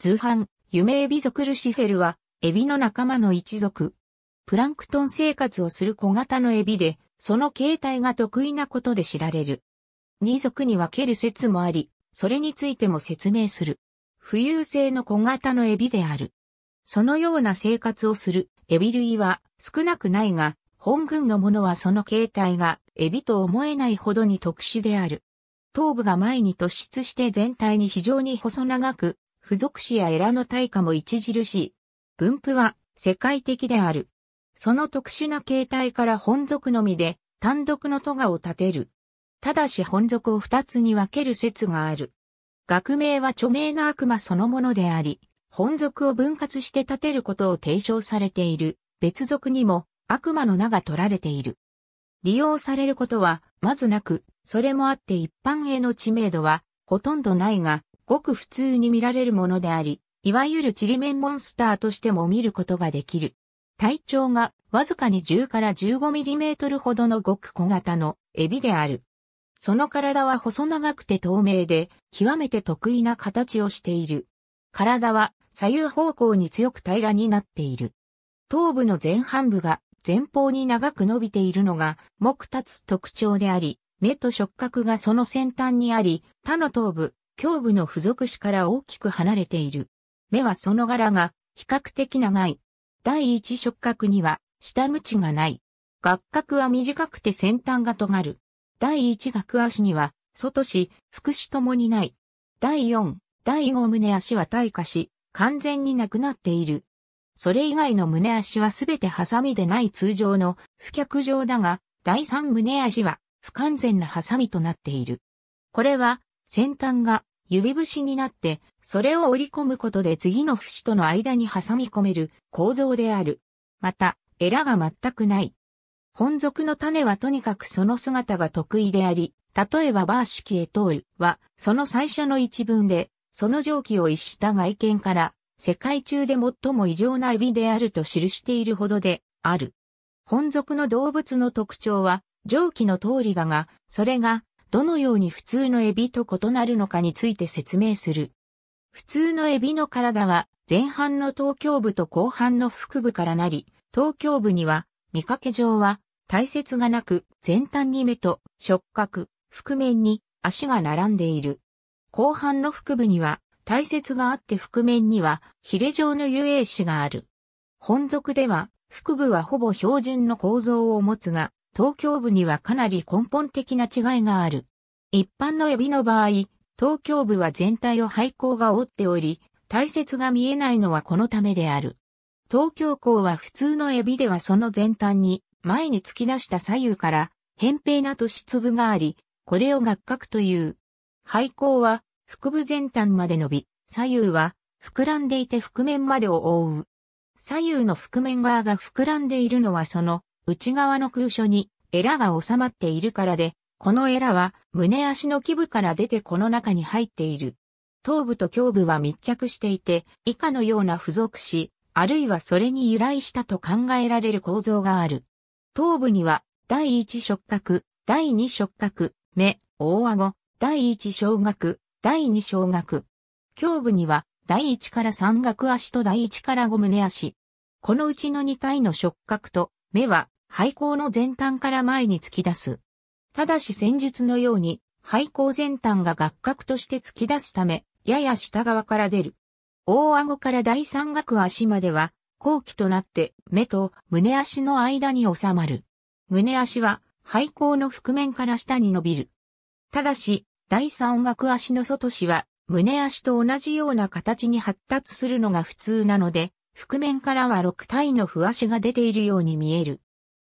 図版、夢エビ族ルシフェルは、エビの仲間の一族。プランクトン生活をする小型のエビで、その形態が得意なことで知られる。二族に分ける説もあり、それについても説明する。浮遊性の小型のエビである。そのような生活をするエビ類は少なくないが、本群のものはその形態がエビと思えないほどに特殊である。頭部が前に突出して全体に非常に細長く、付属紙やエラの対価も著しい。分布は世界的である。その特殊な形態から本属のみで単独の都ガを立てる。ただし本属を二つに分ける説がある。学名は著名な悪魔そのものであり、本属を分割して立てることを提唱されている別属にも悪魔の名が取られている。利用されることはまずなく、それもあって一般への知名度はほとんどないが、ごく普通に見られるものであり、いわゆるちりめんモンスターとしても見ることができる。体長がわずかに10から15ミリメートルほどのごく小型のエビである。その体は細長くて透明で、極めて得意な形をしている。体は左右方向に強く平らになっている。頭部の前半部が前方に長く伸びているのが目立つ特徴であり、目と触覚がその先端にあり、他の頭部、胸部の付属肢から大きく離れている。目はその柄が比較的長い。第一触角には下きがない。学角は短くて先端が尖る。第一学足には外し、副詞ともにない。第四、第五胸足は退化し、完全になくなっている。それ以外の胸足はすべてハサミでない通常の不脚状だが、第三胸足は不完全なハサミとなっている。これは先端が指節になって、それを折り込むことで次の節との間に挟み込める構造である。また、エラが全くない。本族の種はとにかくその姿が得意であり、例えばバーシエトールは、その最初の一文で、その蒸気を逸した外見から、世界中で最も異常なエビであると記しているほどで、ある。本族の動物の特徴は、蒸気の通りだが、それがどのように普通のエビと異なるのかについて説明する。普通のエビの体は前半の東胸部と後半の腹部からなり、頭胸部には見かけ上は大切がなく前端に目と触覚、腹面に足が並んでいる。後半の腹部には大切があって腹面にはヒレ状の遊泳子がある。本属では腹部はほぼ標準の構造を持つが、東京部にはかなり根本的な違いがある。一般のエビの場合、東京部は全体を廃校が覆っており、大切が見えないのはこのためである。東京港は普通のエビではその前端に前に突き出した左右から扁平な突粒があり、これを学角という。廃校は腹部前端まで伸び、左右は膨らんでいて覆面までを覆う。左右の覆面側が膨らんでいるのはその内側の空所にエラが収まっているからで、このエラは胸足の基部から出てこの中に入っている。頭部と胸部は密着していて、以下のような付属し、あるいはそれに由来したと考えられる構造がある。頭部には、第一触覚、第二触覚、目、大顎、第一小学、第二小学。胸部には、第一から三角足と第一から五胸足。このうちの2体の触覚と、目は、廃校の前端から前に突き出す。ただし先日のように、廃校前端が学角として突き出すため、やや下側から出る。大顎から第三角足までは、後期となって目と胸足の間に収まる。胸足は廃校の覆面から下に伸びる。ただし、第三角足の外しは胸足と同じような形に発達するのが普通なので、覆面からは6体の不足が出ているように見える。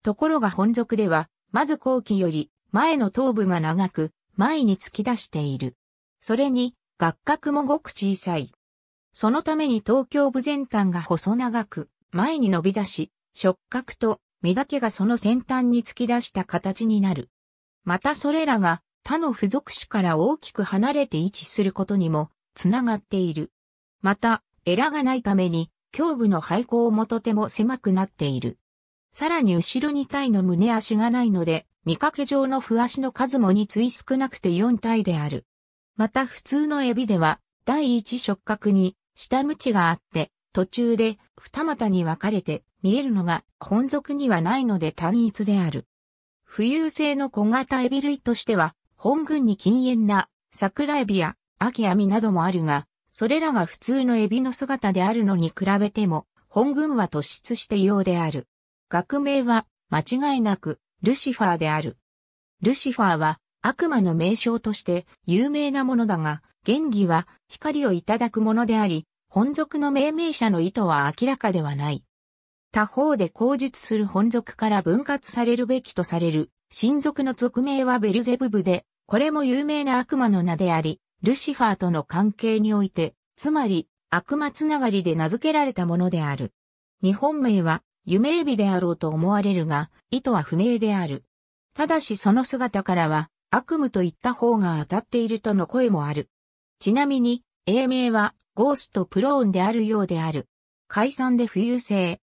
ところが本属では、まず後期より前の頭部が長く、前に突き出している。それに、合角もごく小さい。そのために東京部全端が細長く、前に伸び出し、触角と身だけがその先端に突き出した形になる。またそれらが他の付属詞から大きく離れて位置することにもつながっている。また、エラがないために、胸部の廃校もとても狭くなっている。さらに後ろ2体の胸足がないので、見かけ上の不足の数も2い少なくて4体である。また普通のエビでは、第一触角に下鞭があって、途中で二股に分かれて見えるのが本属にはないので単一である。浮遊性の小型エビ類としては、本群に禁煙な桜エビや秋網などもあるが、それらが普通のエビの姿であるのに比べても、本群は突出して異様である。学名は、間違いなく、ルシファーである。ルシファーは、悪魔の名称として有名なものだが、原義は光をいただくものであり、本族の命名者の意図は明らかではない。他方で口述する本族から分割されるべきとされる、親族の族名はベルゼブブで、これも有名な悪魔の名であり、ルシファーとの関係において、つまり、悪魔つながりで名付けられたものである。日本名は、夢エビであろうと思われるが、意図は不明である。ただしその姿からは、悪夢といった方が当たっているとの声もある。ちなみに、英名は、ゴーストプローンであるようである。解散で浮遊性。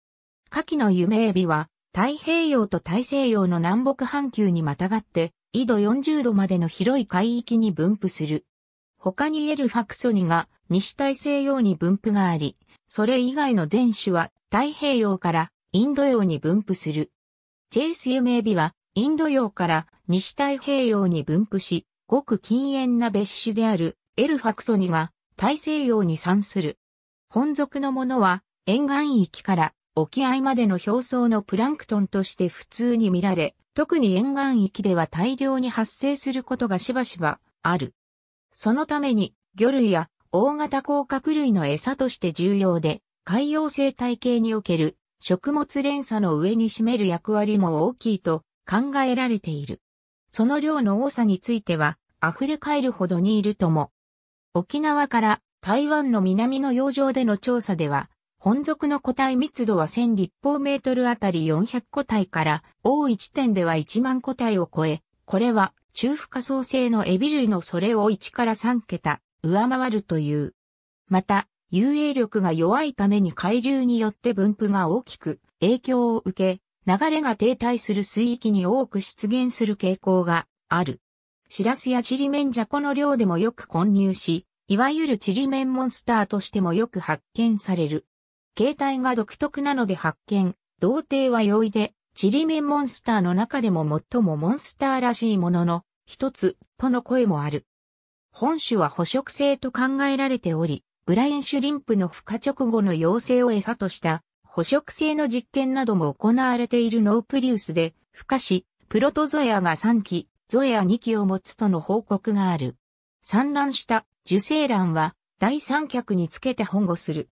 下記の夢エビは、太平洋と大西洋の南北半球にまたがって、緯度40度までの広い海域に分布する。他にエルファクソニが西大西洋に分布があり、それ以外の全種は太平洋からインド洋に分布する。チェイスユメビは、インド洋から西太平洋に分布し、ごく近縁な別種であるエルファクソニが大西洋に産する。本属のものは沿岸域から沖合までの表層のプランクトンとして普通に見られ、特に沿岸域では大量に発生することがしばしばある。そのために魚類や大型甲殻類の餌として重要で、海洋生態系における食物連鎖の上に占める役割も大きいと考えられている。その量の多さについては、溢れ返るほどにいるとも。沖縄から台湾の南の洋上での調査では、本属の個体密度は1000立方メートルあたり400個体から多い地点では1万個体を超え、これは中不可創性のエビ類のそれを1から3桁上回るという。また、遊泳力が弱いために海流によって分布が大きく影響を受け、流れが停滞する水域に多く出現する傾向がある。シラスやチリメンジャコの量でもよく混入し、いわゆるチリメンモンスターとしてもよく発見される。形態が独特なので発見、童貞は容易で、チリメンモンスターの中でも最もモンスターらしいものの、一つ、との声もある。本種は捕食性と考えられており、ブライン・シュリンプの孵化直後の陽性を餌とした捕食性の実験なども行われているノープリウスで孵化し、プロトゾエアが3期、ゾエア2期を持つとの報告がある。産卵した受精卵は第三脚につけて保護する。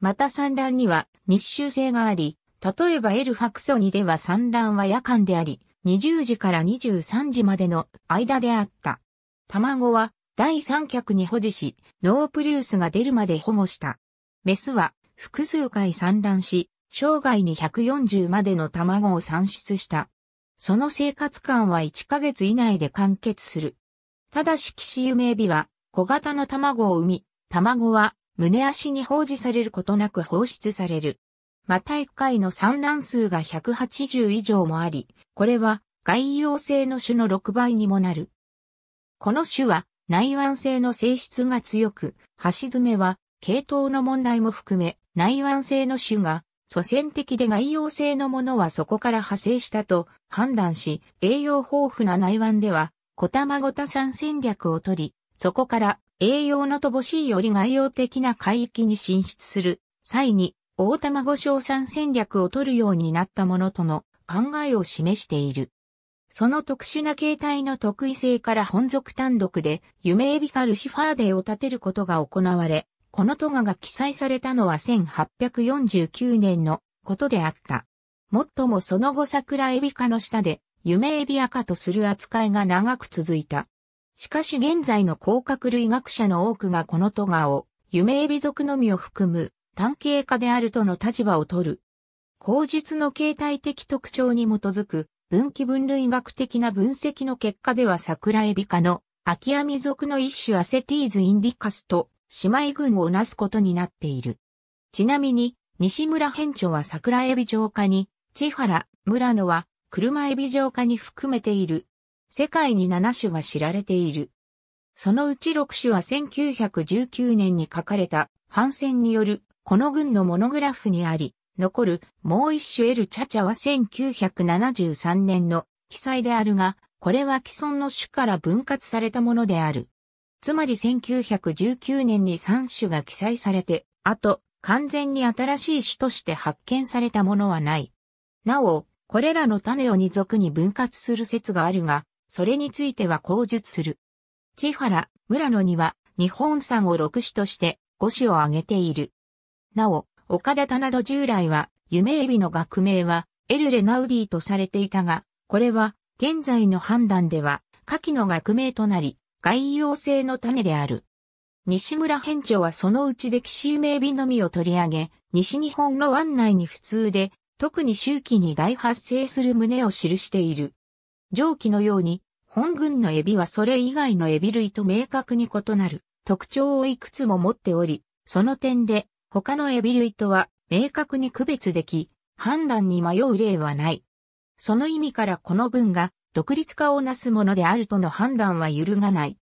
また産卵には日周性があり、例えばエルファクソニでは産卵は夜間であり、20時から23時までの間であった。卵は第三脚に保持し、ノープリウスが出るまで保護した。メスは複数回産卵し、生涯に140までの卵を産出した。その生活感は1ヶ月以内で完結する。ただし、騎士有名日は小型の卵を産み、卵は胸足に放置されることなく放出される。また1回の産卵数が180以上もあり、これは外洋性の種の6倍にもなる。この種は内湾性の性質が強く、橋爪は、系統の問題も含め、内湾性の種が、祖先的で外洋性のものはそこから派生したと判断し、栄養豊富な内湾では、小ごた産戦略をとり、そこから栄養の乏しいより外洋的な海域に進出する際に、大玉卵小産戦略を取るようになったものとの考えを示している。その特殊な形態の特異性から本属単独で、夢エビカルシファーデーを立てることが行われ、このトガが記載されたのは1849年のことであった。もっともその後桜エビ科の下で、夢エビ赤とする扱いが長く続いた。しかし現在の甲殻類学者の多くがこのトガを、夢エビ属のみを含む、単形化であるとの立場を取る。口述の形態的特徴に基づく、分岐分類学的な分析の結果では桜エビ科の秋網属の一種アセティーズ・インディカスと姉妹群をなすことになっている。ちなみに、西村編長は桜エビ浄化に、千原、村野は車エビ浄化に含めている。世界に7種が知られている。そのうち6種は1919年に書かれた、反戦によるこの群のモノグラフにあり、残るもう一種エルチャチャは1973年の記載であるが、これは既存の種から分割されたものである。つまり1919年に3種が記載されて、あと、完全に新しい種として発見されたものはない。なお、これらの種を二族に分割する説があるが、それについては口述する。千原、村野には、日本産を6種として5種を挙げている。なお、岡田田など従来は、夢エビの学名は、エルレナウディとされていたが、これは、現在の判断では、下記の学名となり、外要性の種である。西村編長はそのうちで史士名美のみを取り上げ、西日本の湾内に普通で、特に周期に大発生する旨を記している。上記のように、本軍のエビはそれ以外のエビ類と明確に異なる特徴をいくつも持っており、その点で他のエビ類とは明確に区別でき、判断に迷う例はない。その意味からこの文が独立化をなすものであるとの判断は揺るがない。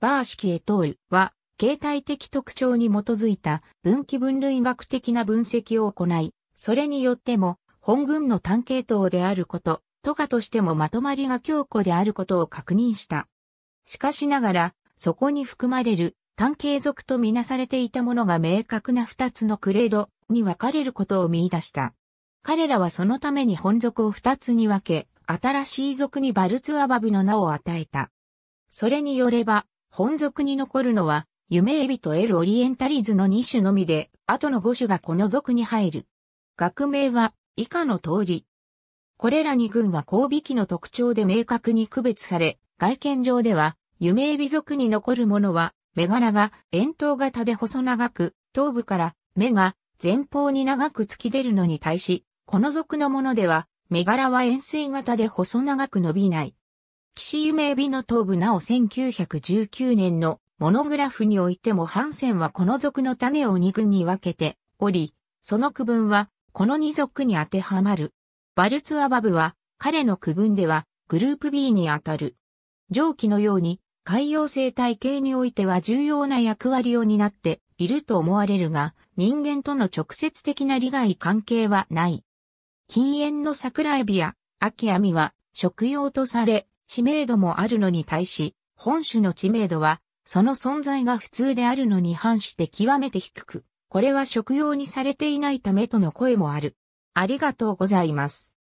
バー式エトールは、形態的特徴に基づいた分岐分類学的な分析を行い、それによっても本群の単系統であること、とかとしてもまとまりが強固であることを確認した。しかしながら、そこに含まれる単継続とみなされていたものが明確な二つのクレードに分かれることを見出した。彼らはそのために本族を二つに分け、新しい族にバルツアバブの名を与えた。それによれば、本族に残るのは、夢エビとエル・オリエンタリズの2種のみで、後の5種がこの族に入る。学名は、以下の通り。これら2群は交尾期の特徴で明確に区別され、外見上では、夢エビ族に残るものは、目柄が円筒型で細長く、頭部から目が前方に長く突き出るのに対し、この属のものでは、目柄は円錐型で細長く伸びない。岸夢エビの頭部なお1919年のモノグラフにおいてもハンセンはこの属の種を2群に分けており、その区分はこの2属に当てはまる。バルツアバブは彼の区分ではグループ B に当たる。上記のように海洋生態系においては重要な役割を担っていると思われるが、人間との直接的な利害関係はない。禁煙の桜エビや秋網は食用とされ、知名度もあるのに対し、本種の知名度は、その存在が普通であるのに反して極めて低く、これは食用にされていないためとの声もある。ありがとうございます。